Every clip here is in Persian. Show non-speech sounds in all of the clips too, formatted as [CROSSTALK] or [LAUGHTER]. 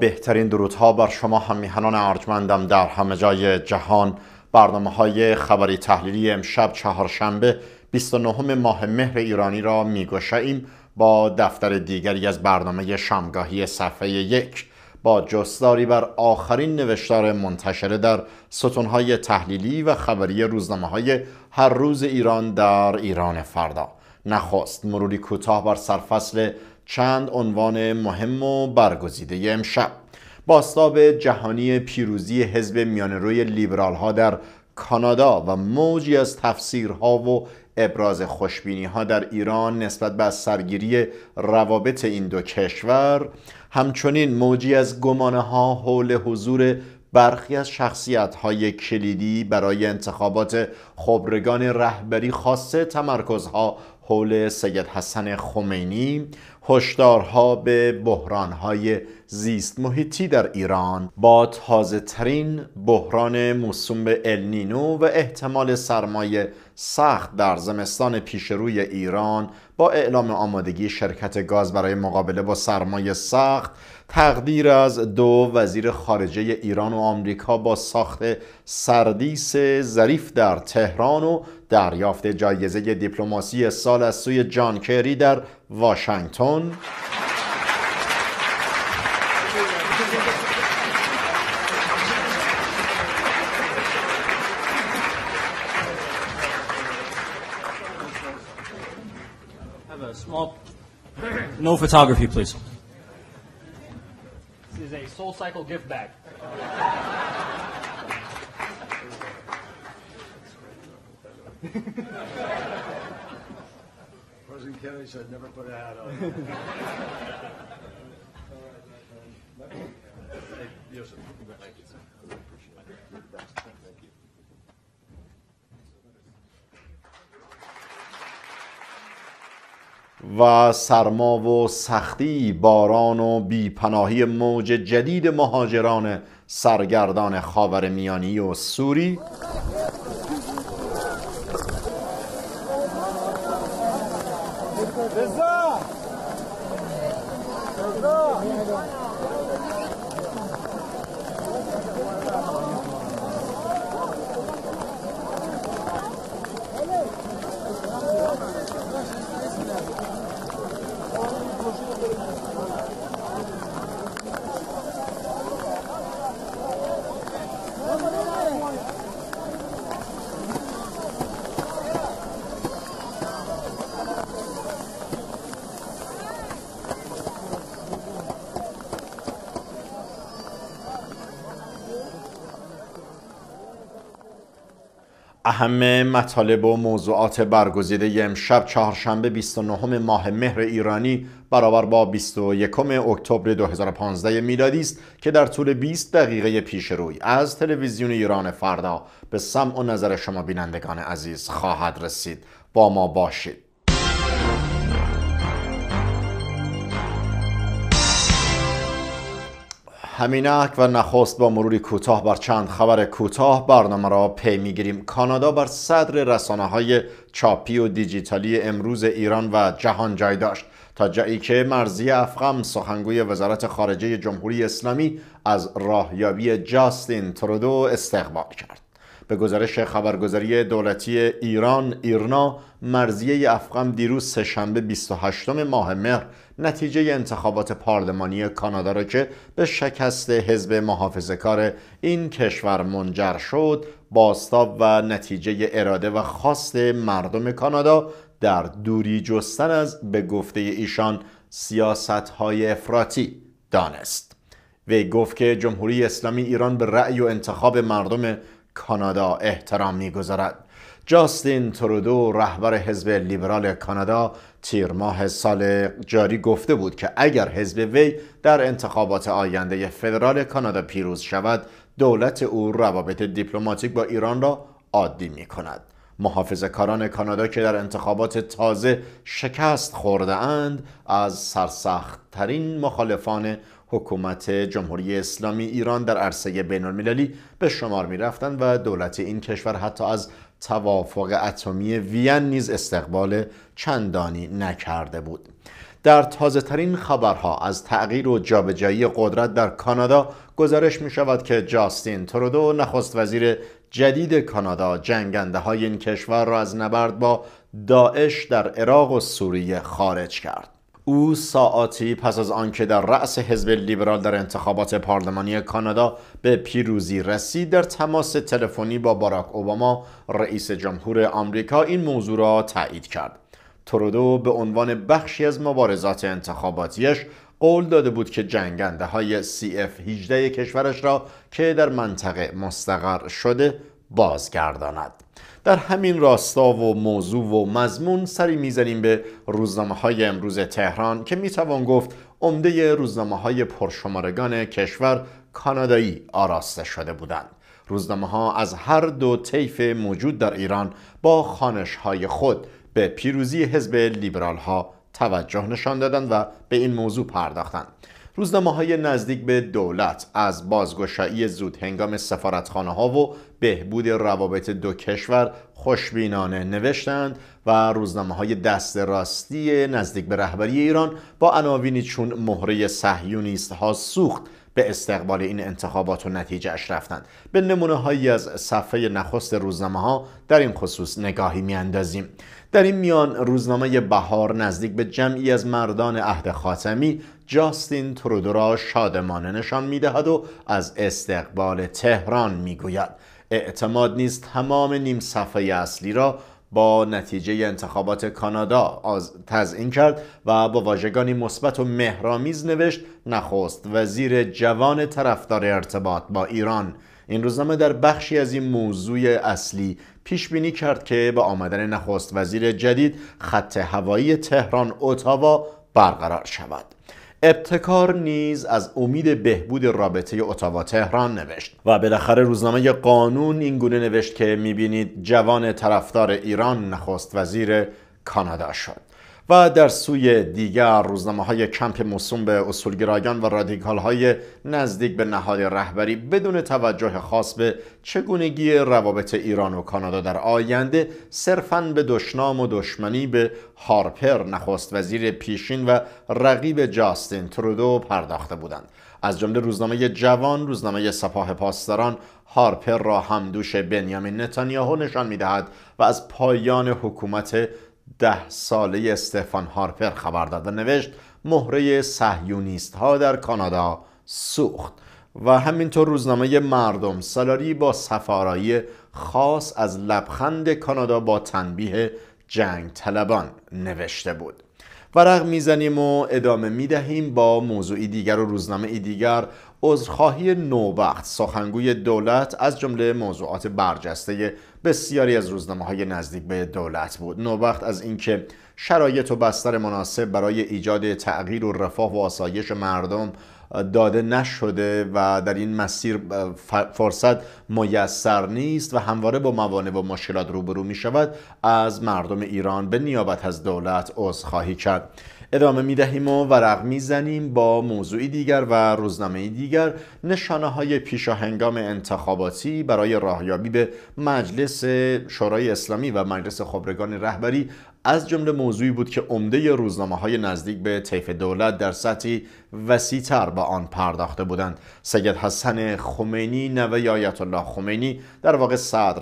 بهترین درودها بر شما همیهنان ارجمندم در همه جای جهان برنامه های خبری تحلیلی امشب چهارشنبه 29 ماه مهر ایرانی را میگشاییم با دفتر دیگری از برنامه شامگاهی صفحه یک با جستاری بر آخرین نوشتار منتشره در ستونهای تحلیلی و خبری روزنامه های هر روز ایران در ایران فردا نخواست مروری کوتاه بر سرفصل چند عنوان مهم و برگزیده امشب باستاب جهانی پیروزی حزب روی لیبرال ها در کانادا و موجی از تفسیرها و ابراز خوشبینی ها در ایران نسبت به سرگیری روابط این دو کشور همچنین موجی از گمانه ها حول حضور برخی از شخصیت های کلیدی برای انتخابات خبرگان رهبری خاصه تمرکزها حول سید حسن خمینی هشدارها به بحرانهای زیست محیطی در ایران با تازه ترین بحران موسوم به النینو و احتمال سرمایه سخت در زمستان پیشروی ایران با اعلام آمادگی شرکت گاز برای مقابله با سرمایه سخت تقدیر از دو وزیر خارجه ایران و آمریکا با ساخت سردیس ظریف در تهران و دریافت جایزه دیپلماسی سال از سوی جان کری در واشنگتن a small. [CLEARS THROAT] no photography, please. This is a Soul Cycle gift bag. President Kennedy said, "Never put a hat on." [LAUGHS] Yes, sir. Thank you. و سرما و سختی باران و بیپناهی موج جدید مهاجران سرگردان خاور و سوری اهم مطالب و موضوعات برگزیده امشب چهارشنبه 29 ماه مهر ایرانی برابر با 21 اکتبر 2015 میلادی است که در طول 20 دقیقه پیش روی از تلویزیون ایران فردا به سمع و نظر شما بینندگان عزیز خواهد رسید با ما باشید همینک و نخست با مروری کوتاه بر چند خبر کوتاه برنامه را پی میگیریم کانادا بر صدر رسانه های چاپی و دیجیتالی امروز ایران و جهان جای داشت تا جایی که مرزی افغم سخنگوی وزارت خارجه جمهوری اسلامی از راهیابی جاستین ترودو استقبال کرد به گزارش خبرگزاری دولتی ایران ایرنا مرزیه افغم دیروز سهشنبه 28 ماه مهر نتیجه انتخابات پارلمانی کانادا را که به شکست حزب محافظه کار این کشور منجر شد باستاب و نتیجه اراده و خواست مردم کانادا در دوری جستن از به گفته ایشان سیاست های افراطی دانست وی گفت که جمهوری اسلامی ایران به رأی و انتخاب مردم کانادا احترام میگذارد جاستین ترودو رهبر حزب لیبرال کانادا تیر ماه سال جاری گفته بود که اگر حزب وی در انتخابات آینده فدرال کانادا پیروز شود دولت او روابط دیپلماتیک با ایران را عادی می کند. محافظ کاران کانادا که در انتخابات تازه شکست خورده اند از سرسختترین مخالفان حکومت جمهوری اسلامی ایران در عرصه بین المللی به شمار می رفتند و دولت این کشور حتی از توافق اتمی وین نیز استقبال چندانی نکرده بود در تازه ترین خبرها از تغییر و جابجایی قدرت در کانادا گزارش می شود که جاستین ترودو نخست وزیر جدید کانادا جنگنده های این کشور را از نبرد با داعش در عراق و سوریه خارج کرد او ساعتی پس از آنکه در رأس حزب لیبرال در انتخابات پارلمانی کانادا به پیروزی رسید در تماس تلفنی با باراک اوباما رئیس جمهور آمریکا این موضوع را تایید کرد ترودو به عنوان بخشی از مبارزات انتخاباتیش قول داده بود که جنگنده های CF-18 کشورش را که در منطقه مستقر شده بازگرداند در همین راستا و موضوع و مضمون سری میزنیم به روزنامه های امروز تهران که میتوان گفت عمده روزنامه های پرشمارگان کشور کانادایی آراسته شده بودند روزنامه ها از هر دو طیف موجود در ایران با خانش های خود به پیروزی حزب لیبرال ها توجه نشان دادند و به این موضوع پرداختند روزنامه های نزدیک به دولت از بازگشایی زود هنگام سفارتخانه ها و بهبود روابط دو کشور خوشبینانه نوشتند و روزنامه های دست راستی نزدیک به رهبری ایران با عناوینی چون مهره صهیونیست ها سوخت به استقبال این انتخابات و اش رفتند به نمونه هایی از صفحه نخست روزنامه ها در این خصوص نگاهی میاندازیم در این میان روزنامه بهار نزدیک به جمعی از مردان عهد خاتمی جاستین ترودو را شادمانه نشان میدهد و از استقبال تهران میگوید اعتماد نیست تمام نیم صفحه اصلی را با نتیجه انتخابات کانادا تزئین کرد و با واژگانی مثبت و مهرامیز نوشت نخست وزیر جوان طرفدار ارتباط با ایران این روزنامه در بخشی از این موضوع اصلی پیش بینی کرد که با آمدن نخست وزیر جدید خط هوایی تهران اتاوا برقرار شود ابتکار نیز از امید بهبود رابطه اتاوا تهران نوشت و بالاخره روزنامه قانون این گونه نوشت که میبینید جوان طرفدار ایران نخست وزیر کانادا شد و در سوی دیگر روزنامه های کمپ موسوم به اصولگرایان و رادیکال های نزدیک به نهاد رهبری بدون توجه خاص به چگونگی روابط ایران و کانادا در آینده صرفاً به دشنام و دشمنی به هارپر نخست وزیر پیشین و رقیب جاستین ترودو پرداخته بودند از جمله روزنامه جوان، روزنامه سپاه پاسداران، هارپر را همدوش بنیامین نتانیاهو نشان میدهد و از پایان حکومت ده ساله استفان هارپر خبر داد و نوشت مهره سهیونیست ها در کانادا سوخت و همینطور روزنامه مردم سالاری با سفارایی خاص از لبخند کانادا با تنبیه جنگ طلبان نوشته بود ورق میزنیم و ادامه میدهیم با موضوعی دیگر و روزنامه ای دیگر عذرخواهی نوبخت سخنگوی دولت از جمله موضوعات برجسته بسیاری از روزنامه های نزدیک به دولت بود نوبخت از اینکه شرایط و بستر مناسب برای ایجاد تغییر و رفاه و آسایش مردم داده نشده و در این مسیر فرصت میسر نیست و همواره با موانع و مشکلات روبرو می شود از مردم ایران به نیابت از دولت عذرخواهی کرد ادامه می دهیم و ورق می زنیم با موضوعی دیگر و روزنامه دیگر نشانه های پیشا هنگام انتخاباتی برای راهیابی به مجلس شورای اسلامی و مجلس خبرگان رهبری از جمله موضوعی بود که عمده روزنامه های نزدیک به طیف دولت در سطحی تر به آن پرداخته بودند سید حسن خمینی نوه آیت الله خمینی در واقع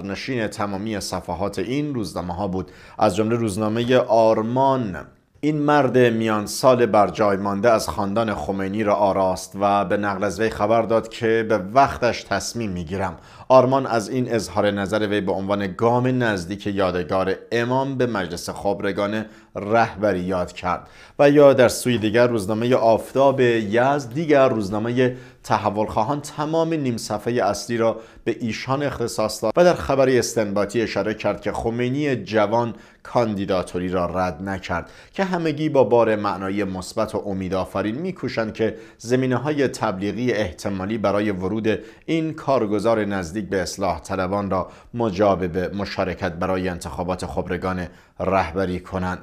نشین تمامی صفحات این روزنامه ها بود از جمله روزنامه آرمان این مرد میان سال بر جای مانده از خاندان خمینی را آراست و به نقل از وی خبر داد که به وقتش تصمیم میگیرم آرمان از این اظهار نظر وی به عنوان گام نزدیک یادگار امام به مجلس خبرگان رهبری یاد کرد و یا در سوی دیگر روزنامه آفتاب یزد دیگر روزنامه تحول خواهان تمام نیم صفحه اصلی را به ایشان اختصاص داد و در خبر استنباطی اشاره کرد که خمینی جوان کاندیداتوری را رد نکرد که همگی با بار معنای مثبت و امیدآفرین میکوشند که زمینه های تبلیغی احتمالی برای ورود این کارگزار نزدیک نزدیک به اصلاح طلبان را مجاب به مشارکت برای انتخابات خبرگان رهبری کنند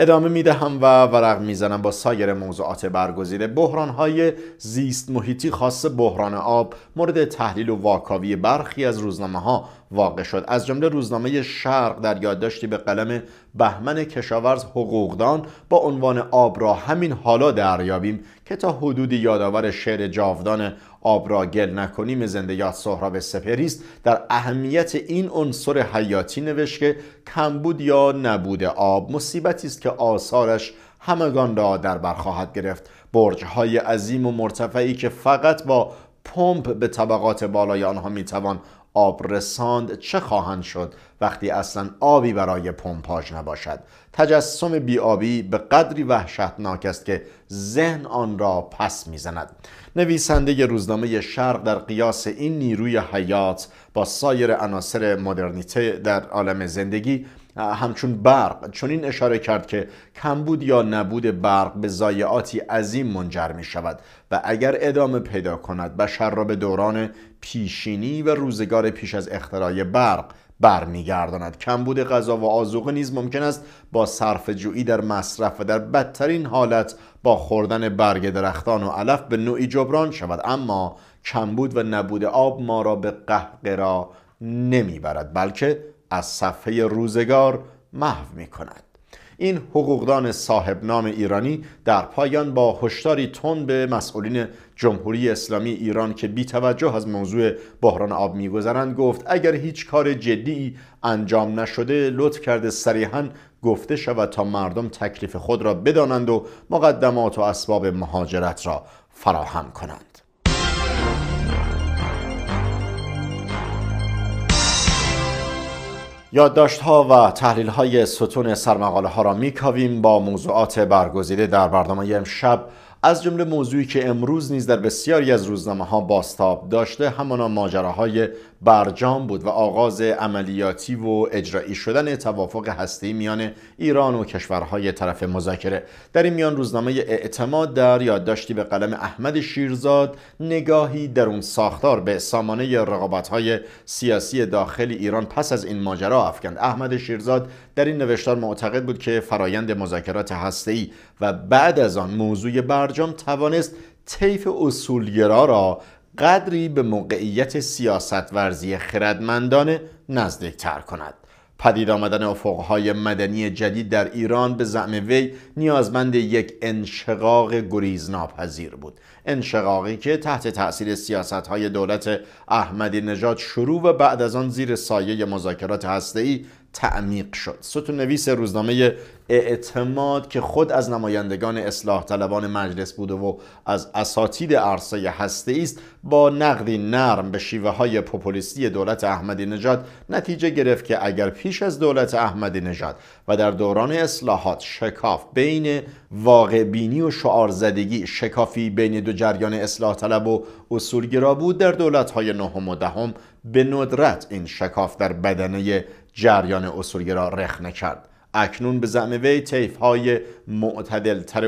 ادامه میدهم و ورق میزنم با سایر موضوعات برگزیده بحران های زیست محیطی خاص بحران آب مورد تحلیل و واکاوی برخی از روزنامه ها واقع شد از جمله روزنامه شرق در یادداشتی به قلم بهمن کشاورز حقوقدان با عنوان آب را همین حالا دریابیم که تا حدودی یادآور شعر جاودان آب را گل نکنیم زنده یاد سهراب سپری است در اهمیت این عنصر حیاتی نوشت که کمبود یا نبود آب مصیبتی است که آثارش همگان را در بر خواهد گرفت برج های عظیم و مرتفعی که فقط با پمپ به طبقات بالای آنها میتوان آب رساند چه خواهند شد وقتی اصلا آبی برای پمپاژ نباشد تجسم بیابی به قدری وحشتناک است که ذهن آن را پس میزند نویسنده روزنامه شرق در قیاس این نیروی حیات با سایر عناصر مدرنیته در عالم زندگی همچون برق چون این اشاره کرد که کمبود یا نبود برق به ضایعاتی عظیم منجر می شود و اگر ادامه پیدا کند بشر را به دوران پیشینی و روزگار پیش از اختراع برق برمیگرداند کمبود غذا و آذوقه نیز ممکن است با صرف جویی در مصرف و در بدترین حالت با خوردن برگ درختان و علف به نوعی جبران شود اما کمبود و نبود آب ما را به قهقرا نمیبرد بلکه از صفحه روزگار محو می کند این حقوقدان صاحب نام ایرانی در پایان با هشداری تند به مسئولین جمهوری اسلامی ایران که بی توجه از موضوع بحران آب میگذرند گفت اگر هیچ کار جدی انجام نشده لطف کرده صریحا گفته شود تا مردم تکلیف خود را بدانند و مقدمات و اسباب مهاجرت را فراهم کنند یادداشت ها و تحلیل های ستون سرمقاله ها را میکاویم با موضوعات برگزیده در برنامه امشب از جمله موضوعی که امروز نیز در بسیاری از روزنامه ها باستاب داشته همانا ماجراهای برجام بود و آغاز عملیاتی و اجرایی شدن توافق هستی میان ایران و کشورهای طرف مذاکره در این میان روزنامه اعتماد در یادداشتی به قلم احمد شیرزاد نگاهی در اون ساختار به سامانه رقابت‌های سیاسی داخل ایران پس از این ماجرا افکند احمد شیرزاد در این نوشتار معتقد بود که فرایند مذاکرات هسته‌ای و بعد از آن موضوع برجام برجام توانست طیف اصولگرا را قدری به موقعیت سیاست ورزی نزدیک تر کند پدید آمدن افقهای مدنی جدید در ایران به زعم وی نیازمند یک انشقاق گریزناپذیر بود انشقاقی که تحت تأثیر های دولت احمدی نژاد شروع و بعد از آن زیر سایه مذاکرات هسته‌ای تعمیق شد ستون نویس روزنامه اعتماد که خود از نمایندگان اصلاح طلبان مجلس بوده و از اساتید عرصه هسته است با نقدی نرم به شیوه های پوپولیستی دولت احمدی نژاد نتیجه گرفت که اگر پیش از دولت احمدی نژاد و در دوران اصلاحات شکاف بین واقع بینی و شعار زدگی شکافی بین دو جریان اصلاح طلب و اصولگرا بود در دولت های نهم و دهم به ندرت این شکاف در بدنه جریان را رخ نکرد اکنون به زعم وی تیف های معتدل تر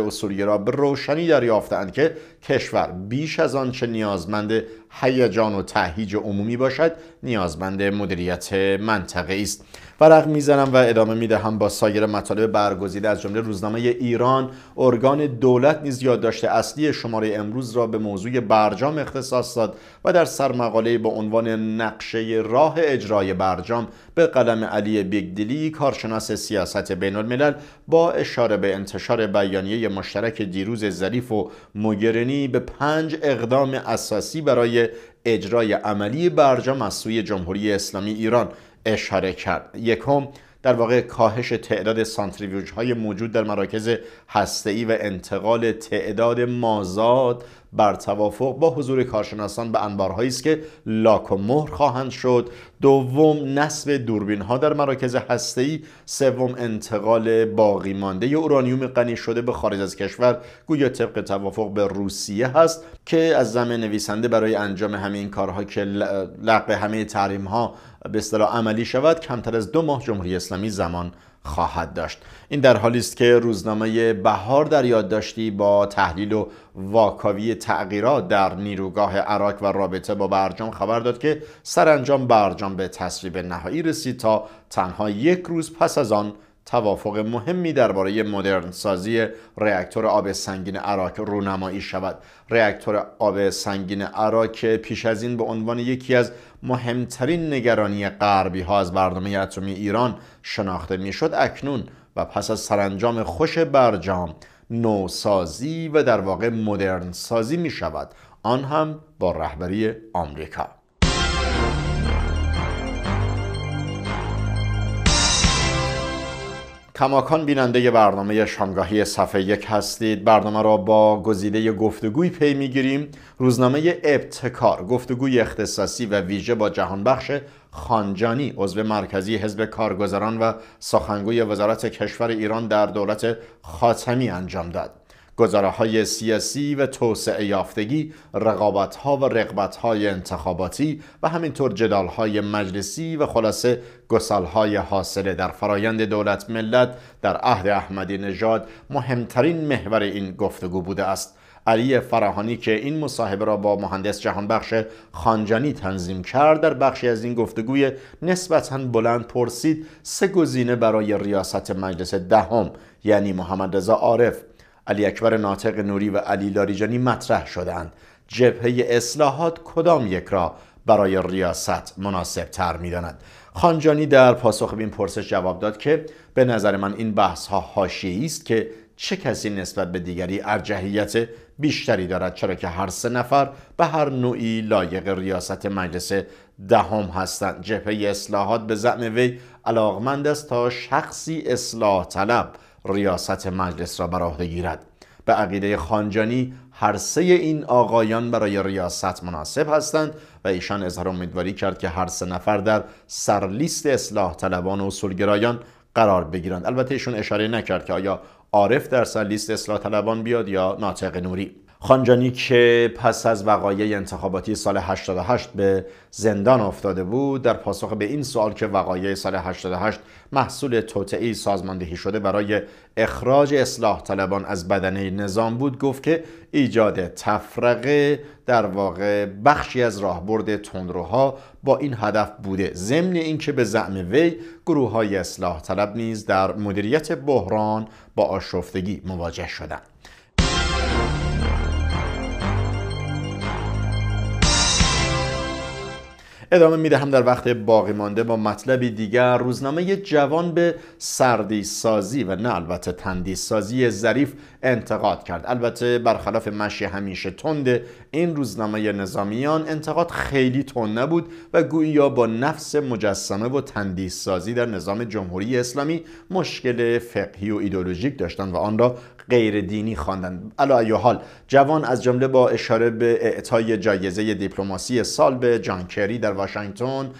را به روشنی دریافتند که کشور بیش از آنچه نیازمند هیجان و تهیج عمومی باشد نیازمند مدیریت منطقه است ورق میزنم و ادامه میدهم با سایر مطالب برگزیده از جمله روزنامه ایران ارگان دولت نیز یادداشت اصلی شماره امروز را به موضوع برجام اختصاص داد و در سرمقاله با عنوان نقشه راه اجرای برجام به قلم علی بیگدلی کارشناس سیاست بین الملل با اشاره به انتشار بیانیه مشترک دیروز ظریف و مگرنی به پنج اقدام اساسی برای اجرای عملی برجام از سوی جمهوری اسلامی ایران اشاره کرد یکم در واقع کاهش تعداد سانتریفیوژهای موجود در مراکز هسته‌ای و انتقال تعداد مازاد بر توافق با حضور کارشناسان به انبارهایی است که لاک و مهر خواهند شد دوم نصب دوربین ها در مراکز ای سوم انتقال باقی مانده اورانیوم غنی شده به خارج از کشور گویا طبق توافق به روسیه هست که از زمین نویسنده برای انجام همه این کارها که لغو همه تحریم ها به اصطلاح عملی شود کمتر از دو ماه جمهوری اسلامی زمان خواهد داشت این در حالی است که روزنامه بهار در یادداشتی با تحلیل و واکاوی تغییرات در نیروگاه عراق و رابطه با برجام خبر داد که سرانجام برجام به تصویب نهایی رسید تا تنها یک روز پس از آن توافق مهمی درباره مدرن سازی رکتور آب سنگین عراق رونمایی شود رکتور آب سنگین عراق پیش از این به عنوان یکی از مهمترین نگرانی غربی ها از برنامه اتمی ایران شناخته میشد اکنون و پس از سرانجام خوش برجام نوسازی و در واقع مدرن سازی می شود آن هم با رهبری آمریکا کماکان بیننده برنامه شامگاهی صفحه یک هستید برنامه را با گزیده گفتگوی پی میگیریم روزنامه ابتکار گفتگوی اختصاصی و ویژه با جهانبخش خانجانی عضو مرکزی حزب کارگزاران و سخنگوی وزارت کشور ایران در دولت خاتمی انجام داد گزاره های سیاسی و توسعه یافتگی، رقابت ها و رقبت های انتخاباتی و همینطور جدال های مجلسی و خلاصه گسال های حاصله در فرایند دولت ملت در عهد احمدی نژاد مهمترین محور این گفتگو بوده است. علی فراهانی که این مصاحبه را با مهندس جهانبخش خانجانی تنظیم کرد در بخشی از این گفتگوی نسبتا بلند پرسید سه گزینه برای ریاست مجلس دهم ده یعنی محمد رضا عارف علی اکبر ناطق نوری و علی لاریجانی مطرح شدند جبهه اصلاحات کدام یک را برای ریاست مناسب تر می داند. خانجانی در پاسخ به این پرسش جواب داد که به نظر من این بحث ها حاشیه‌ای است که چه کسی نسبت به دیگری ارجحیت بیشتری دارد چرا که هر سه نفر به هر نوعی لایق ریاست مجلس دهم هستند جبهه اصلاحات به زعم وی علاقمند است تا شخصی اصلاح طلب ریاست مجلس را بر عهده گیرد به عقیده خانجانی هر سه این آقایان برای ریاست مناسب هستند و ایشان اظهار امیدواری کرد که هر سه نفر در سرلیست اصلاح طلبان و اصولگرایان قرار بگیرند البته ایشون اشاره نکرد که آیا عارف در سرلیست اصلاح طلبان بیاد یا ناطق نوری خانجانی که پس از وقایع انتخاباتی سال 88 به زندان افتاده بود در پاسخ به این سوال که وقایع سال 88 محصول توطعی سازماندهی شده برای اخراج اصلاح طلبان از بدنه نظام بود گفت که ایجاد تفرقه در واقع بخشی از راهبرد تندروها با این هدف بوده ضمن اینکه به زعم وی گروه های اصلاح طلب نیز در مدیریت بحران با آشفتگی مواجه شدند ادامه میده هم در وقت باقی مانده با مطلبی دیگر روزنامه جوان به سردی سازی و نه البته تندیسازی سازی ظریف انتقاد کرد البته برخلاف مشی همیشه تند این روزنامه نظامیان انتقاد خیلی تند نبود و گویا با نفس مجسمه و تندیسازی سازی در نظام جمهوری اسلامی مشکل فقهی و ایدولوژیک داشتند و آن را غیر دینی خواندند علا حال جوان از جمله با اشاره به اعطای جایزه دیپلماسی سال به جان کری در واشنگتن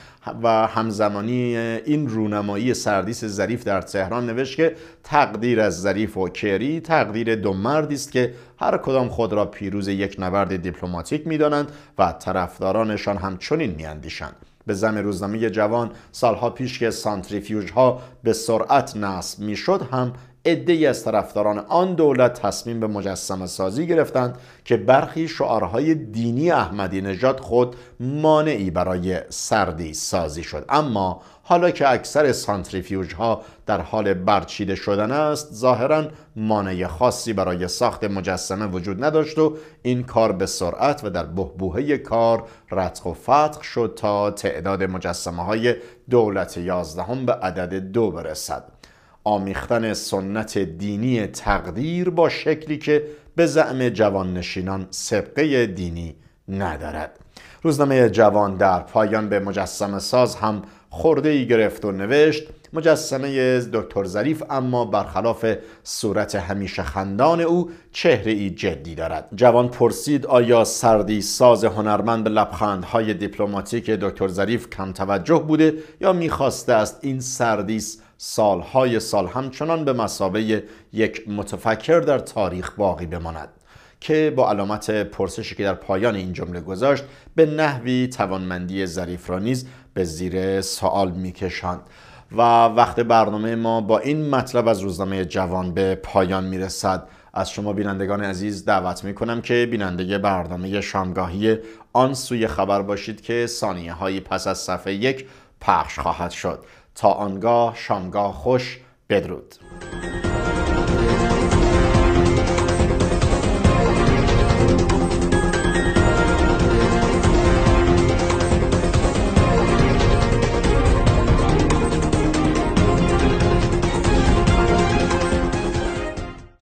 و همزمانی این رونمایی سردیس ظریف در تهران نوشت که تقدیر از ظریف و کری تقدیر دو مردی است که هر کدام خود را پیروز یک نبرد دیپلماتیک میدانند و طرفدارانشان همچنین میاندیشند به زم روزنامه جوان سالها پیش که سانتریفیوژها به سرعت نصب میشد هم عدهای از طرفداران آن دولت تصمیم به مجسم سازی گرفتند که برخی شعارهای دینی احمدی نژاد خود مانعی برای سردی سازی شد اما حالا که اکثر سانتریفیوژ ها در حال برچیده شدن است ظاهرا مانع خاصی برای ساخت مجسمه وجود نداشت و این کار به سرعت و در بهبوهه کار رتق و فتق شد تا تعداد مجسمه های دولت یازدهم به عدد دو برسد آمیختن سنت دینی تقدیر با شکلی که به زعم جواننشینان سبقه دینی ندارد روزنامه جوان در پایان به مجسم ساز هم خورده ای گرفت و نوشت مجسمه دکتر ظریف اما برخلاف صورت همیشه خندان او چهره ای جدی دارد جوان پرسید آیا سردی ساز هنرمند به لبخندهای دیپلماتیک دکتر ظریف کم توجه بوده یا میخواسته است این سردیس سالهای سال همچنان به مسابه یک متفکر در تاریخ باقی بماند که با علامت پرسشی که در پایان این جمله گذاشت به نحوی توانمندی ظریف را نیز به زیر سوال میکشاند و وقت برنامه ما با این مطلب از روزنامه جوان به پایان میرسد از شما بینندگان عزیز دعوت می که بیننده برنامه شامگاهی آن سوی خبر باشید که ثانیه هایی پس از صفحه یک پخش خواهد شد تا آنگاه شامگاه خوش بدرود